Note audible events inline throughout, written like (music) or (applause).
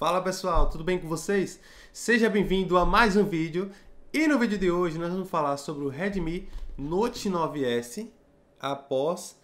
Fala pessoal, tudo bem com vocês? Seja bem-vindo a mais um vídeo e no vídeo de hoje nós vamos falar sobre o Redmi Note 9S após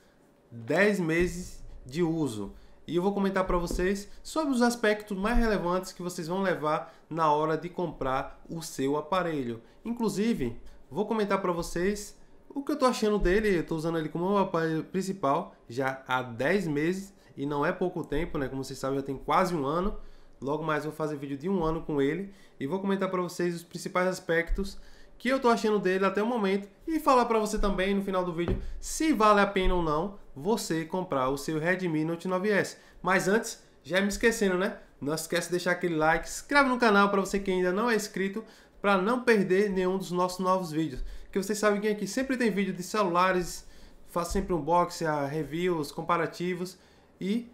10 meses de uso. E eu vou comentar para vocês sobre os aspectos mais relevantes que vocês vão levar na hora de comprar o seu aparelho. Inclusive, vou comentar para vocês o que eu estou achando dele, eu estou usando ele como meu aparelho principal já há 10 meses e não é pouco tempo, né? Como vocês sabem, já tem quase um ano. Logo mais vou fazer vídeo de um ano com ele e vou comentar para vocês os principais aspectos que eu tô achando dele até o momento e falar para você também no final do vídeo se vale a pena ou não você comprar o seu Redmi Note 9S. Mas antes, já me esquecendo, né? Não esquece de deixar aquele like, se inscreve no canal para você que ainda não é inscrito para não perder nenhum dos nossos novos vídeos. Que vocês sabem que aqui sempre tem vídeo de celulares, faço sempre unboxing, reviews, comparativos e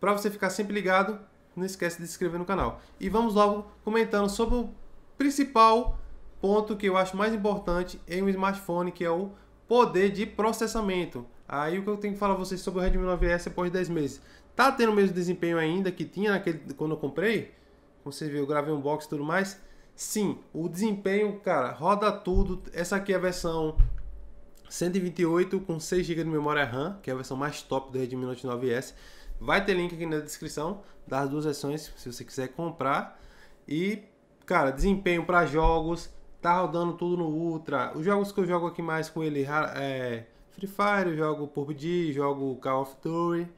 para você ficar sempre ligado, não esquece de se inscrever no canal. E vamos logo comentando sobre o principal ponto que eu acho mais importante em um smartphone, que é o poder de processamento. Aí o que eu tenho que falar a vocês sobre o Redmi 9S após 10 meses. Tá tendo o mesmo desempenho ainda que tinha naquele quando eu comprei? Como você viu, eu gravei um box e tudo mais. Sim, o desempenho, cara, roda tudo. Essa aqui é a versão 128 com 6 GB de memória RAM, que é a versão mais top do Redmi Note 9S. Vai ter link aqui na descrição das duas versões, se você quiser comprar. E, cara, desempenho para jogos, tá rodando tudo no Ultra. Os jogos que eu jogo aqui mais com ele é Free Fire, jogo PUBG, jogo Call of Duty.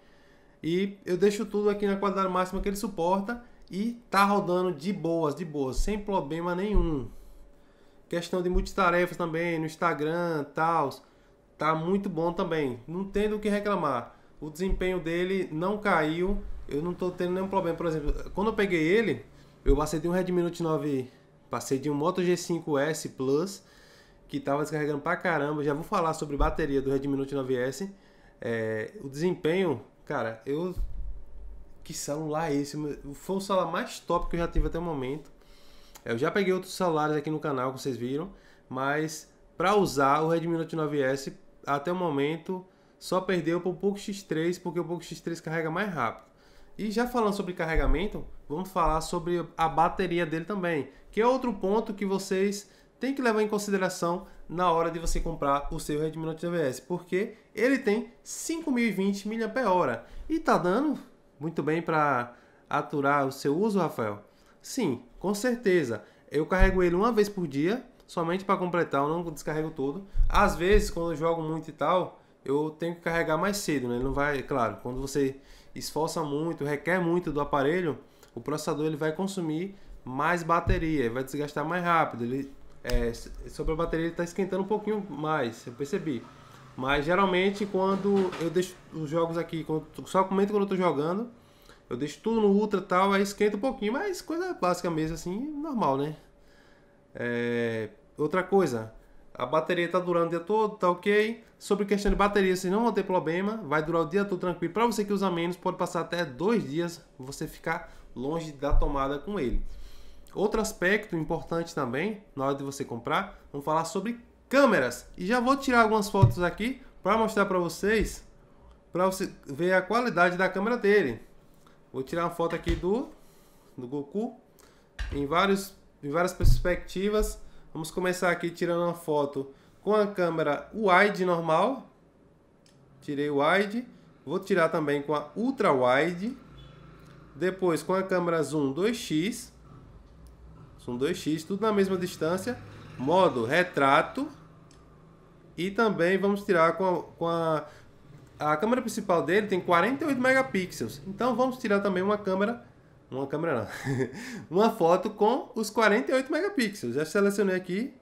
E eu deixo tudo aqui na qualidade máxima que ele suporta e tá rodando de boas, de boas, sem problema nenhum. Questão de multitarefas também, no Instagram, tal, tá muito bom também. Não tem do que reclamar o desempenho dele não caiu. Eu não tô tendo nenhum problema. Por exemplo, quando eu peguei ele, eu passei de um Redmi Note 9, passei de um Moto G5S Plus, que tava descarregando pra caramba. Já vou falar sobre bateria do Redmi Note 9S. É, o desempenho, cara, eu. Que celular é esse? Foi o celular mais top que eu já tive até o momento. É, eu já peguei outros celulares aqui no canal, que vocês viram, mas para usar o Redmi Note 9S, até o momento, só perdeu para o Poco X3, porque o Poco X3 carrega mais rápido. E já falando sobre carregamento, vamos falar sobre a bateria dele também, que é outro ponto que vocês têm que levar em consideração na hora de você comprar o seu Redmi Note 9S, porque ele tem 5020 mAh e tá dando muito bem para aturar o seu uso, Rafael. Sim, com certeza. Eu carrego ele uma vez por dia, somente para completar, eu não descarrego todo. Às vezes, quando eu jogo muito e tal, eu tenho que carregar mais cedo, né? Ele não vai, é claro, quando você esforça muito, requer muito do aparelho, o processador ele vai consumir mais bateria, vai desgastar mais rápido. Ele é, sobre a bateria ele está esquentando um pouquinho mais, eu percebi. Mas geralmente quando eu deixo os jogos aqui, quando, só comento quando eu jogando, eu deixo tudo no ultra tal, aí esquenta um pouquinho, mas coisa básica mesmo assim, normal, né? É, outra coisa, a bateria está durando o dia todo, tá ok. Sobre questão de bateria, vocês assim, não vão ter problema, vai durar o dia todo tranquilo. Para você que usa menos, pode passar até dois dias você ficar longe da tomada com ele. Outro aspecto importante também, na hora de você comprar, vamos falar sobre câmeras. E já vou tirar algumas fotos aqui para mostrar para vocês, para você ver a qualidade da câmera dele. Vou tirar uma foto aqui do, do Goku em, vários, em várias perspectivas Vamos começar aqui tirando uma foto com a câmera wide normal. Tirei wide. Vou tirar também com a ultra wide. Depois com a câmera zoom 2x. Zoom 2x, tudo na mesma distância. Modo retrato. E também vamos tirar com a, com a, a câmera principal dele tem 48 megapixels. Então vamos tirar também uma câmera uma câmera não, (laughs) uma foto com os 48 megapixels. Já selecionei aqui,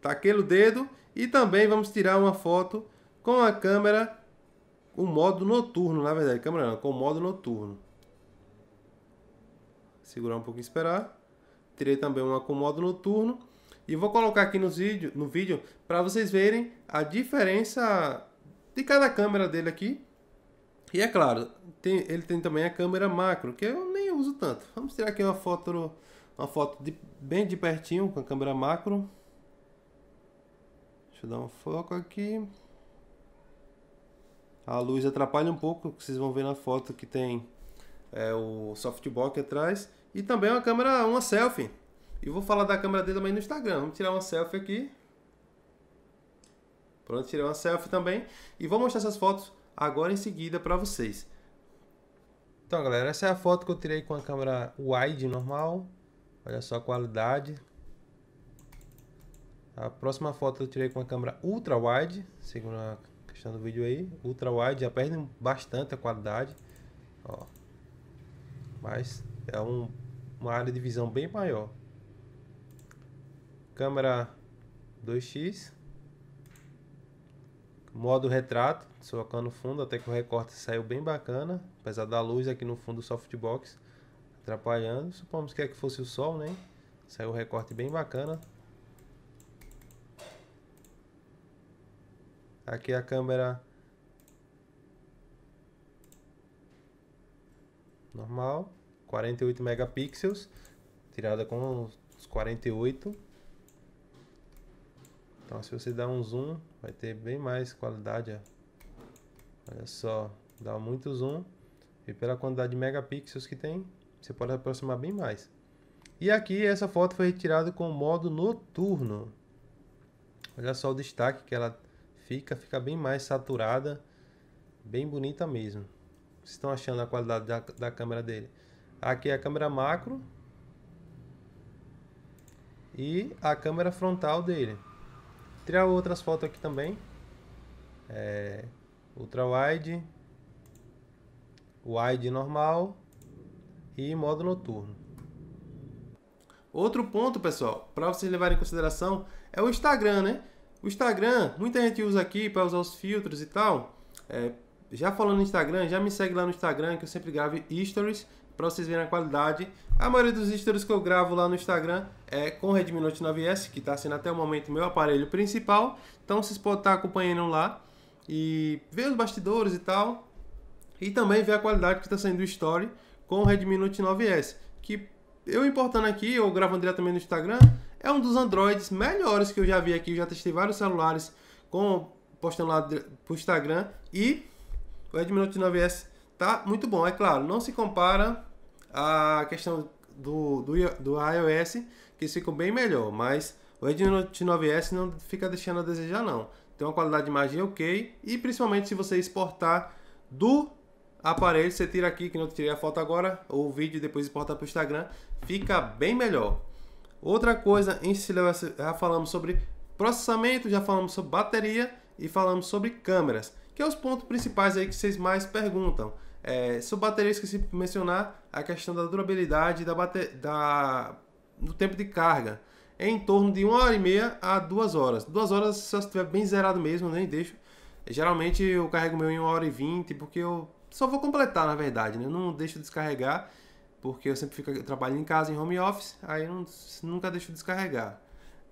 taquei tá o dedo e também vamos tirar uma foto com a câmera, o modo noturno, na verdade, câmera não, com o modo noturno. Segurar um pouquinho e esperar. Tirei também uma com modo noturno. E vou colocar aqui no vídeo, no vídeo para vocês verem a diferença de cada câmera dele aqui e é claro, tem, ele tem também a câmera macro, que eu nem uso tanto. Vamos tirar aqui uma foto, uma foto de, bem de pertinho com a câmera macro. Deixa eu dar um foco aqui. A luz atrapalha um pouco, que vocês vão ver na foto que tem é, o softbox atrás. E também uma câmera, uma selfie. E vou falar da câmera dele também no Instagram. Vamos tirar uma selfie aqui. Pronto, tirei uma selfie também. E vou mostrar essas fotos agora em seguida para vocês. Então, galera, essa é a foto que eu tirei com a câmera wide normal. Olha só a qualidade. A próxima foto eu tirei com a câmera ultra wide, segundo a questão do vídeo aí. Ultra wide já perde bastante a qualidade. Ó. Mas é um, uma área de visão bem maior. Câmera 2x Modo retrato, deslocando fundo, até que o recorte saiu bem bacana, apesar da luz aqui no fundo do softbox atrapalhando. Supomos que é que fosse o sol, né? Saiu o recorte bem bacana. Aqui a câmera normal, 48 megapixels, tirada com os 48 então se você dá um zoom, vai ter bem mais qualidade. Ó. Olha só, dá muito zoom. E pela quantidade de megapixels que tem, você pode aproximar bem mais. E aqui essa foto foi retirada com o modo noturno. Olha só o destaque que ela fica, fica bem mais saturada, bem bonita mesmo. Vocês estão achando a qualidade da, da câmera dele? Aqui é a câmera macro e a câmera frontal dele tirar outras fotos aqui também. É, ultra wide, wide normal e modo noturno. Outro ponto, pessoal, para vocês levarem em consideração é o Instagram, né? O Instagram, muita gente usa aqui para usar os filtros e tal. É, já falando no Instagram, já me segue lá no Instagram que eu sempre gravo stories para vocês verem a qualidade. A maioria dos stories que eu gravo lá no Instagram é com o Redmi Note 9S, que está sendo até o momento meu aparelho principal. Então vocês podem estar tá acompanhando lá e ver os bastidores e tal. E também ver a qualidade que está saindo do story com o Redmi Note 9S, que eu importando aqui, eu gravando diretamente no Instagram, é um dos Androids melhores que eu já vi aqui, eu já testei vários celulares com postando lá pro Instagram e o Redmi Note 9S Tá muito bom, é claro. Não se compara à questão do, do, do iOS, que ficou bem melhor, mas o Edge 9S não fica deixando a desejar, não. Tem uma qualidade de imagem ok, e principalmente se você exportar do aparelho, você tira aqui, que não tirei a foto agora, ou o vídeo depois exportar para o Instagram, fica bem melhor. Outra coisa, em já falamos sobre processamento, já falamos sobre bateria e falamos sobre câmeras que é os pontos principais aí que vocês mais perguntam. É, sobre bateria, esqueci de mencionar a questão da durabilidade da, bate... da... do tempo de carga. É em torno de 1 hora e meia a 2 horas. 2 horas se se estiver bem zerado mesmo, nem deixo. Geralmente eu carrego meu em 1 hora e 20, porque eu só vou completar, na verdade, né? Eu não deixo descarregar, porque eu sempre fico trabalhando trabalho em casa, em home office, aí eu não, nunca deixo descarregar.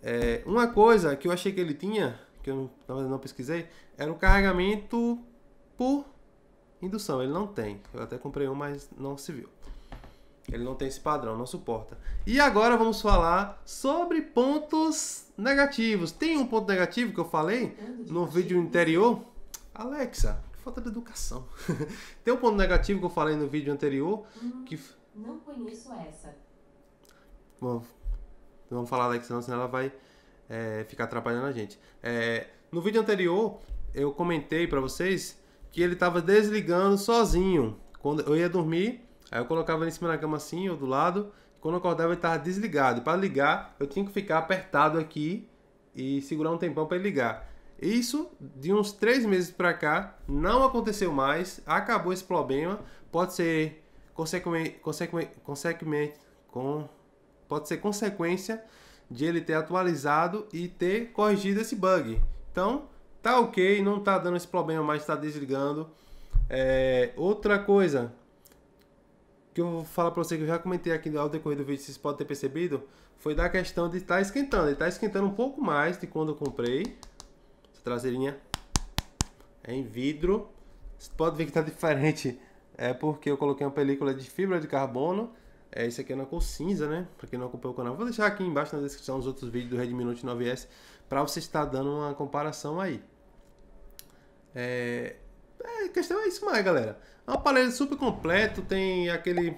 É, uma coisa que eu achei que ele tinha, que eu não, não pesquisei, era um carregamento por indução. Ele não tem. Eu até comprei um, mas não se viu. Ele não tem esse padrão, não suporta. E agora vamos falar sobre pontos negativos. Tem um ponto negativo que eu falei no vídeo anterior. Alexa, falta de educação. (laughs) tem um ponto negativo que eu falei no vídeo anterior. Hum, que... Não conheço essa. Bom, vamos falar, Alexa, senão ela vai é, ficar atrapalhando a gente. É, no vídeo anterior, eu comentei para vocês que ele estava desligando sozinho. Quando eu ia dormir, aí eu colocava ele em cima da cama assim, ou do lado. Quando eu acordava, ele estava desligado. para ligar, eu tinha que ficar apertado aqui e segurar um tempão para ele ligar. Isso, de uns três meses para cá, não aconteceu mais. Acabou esse problema. Pode ser consequente, consequente, consequente, com, pode ser consequência de ele ter atualizado e ter corrigido esse bug. Então, tá ok, não tá dando esse problema mais, está desligando. É, outra coisa que eu vou falar para você que eu já comentei aqui ao decorrer do vídeo, vocês podem ter percebido, foi da questão de estar tá esquentando. Ele está esquentando um pouco mais de quando eu comprei. Essa traseirinha é em vidro. Você pode ver que está (laughs) diferente. É porque eu coloquei uma película de fibra de carbono é, esse aqui é na cor cinza, né? Pra quem não acompanha o canal. Vou deixar aqui embaixo na descrição os outros vídeos do Redmi Note 9S pra você estar dando uma comparação aí. É... é a questão é isso mais, galera. É um aparelho super completo, tem aquele...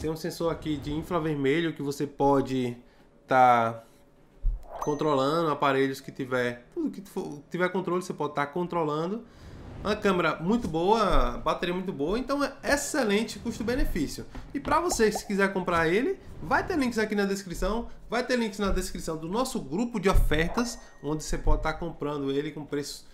Tem um sensor aqui de infravermelho que você pode estar tá controlando aparelhos que tiver... Tudo que tiver controle você pode estar tá controlando. Uma câmera muito boa, bateria muito boa, então é excelente custo-benefício. E para você que quiser comprar ele, vai ter links aqui na descrição, vai ter links na descrição do nosso grupo de ofertas, onde você pode estar tá comprando ele com preço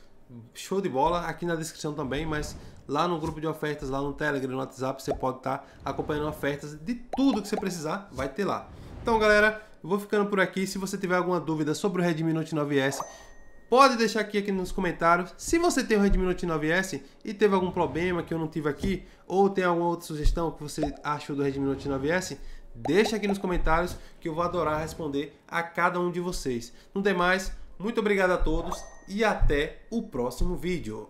show de bola, aqui na descrição também, mas lá no grupo de ofertas, lá no Telegram, no WhatsApp, você pode estar tá acompanhando ofertas de tudo que você precisar, vai ter lá. Então, galera, eu vou ficando por aqui. Se você tiver alguma dúvida sobre o Redmi Note 9S, Pode deixar aqui, aqui nos comentários se você tem o Redmi Note 9S e teve algum problema que eu não tive aqui, ou tem alguma outra sugestão que você achou do Redmi Note 9S, deixa aqui nos comentários que eu vou adorar responder a cada um de vocês. Não tem mais, muito obrigado a todos e até o próximo vídeo.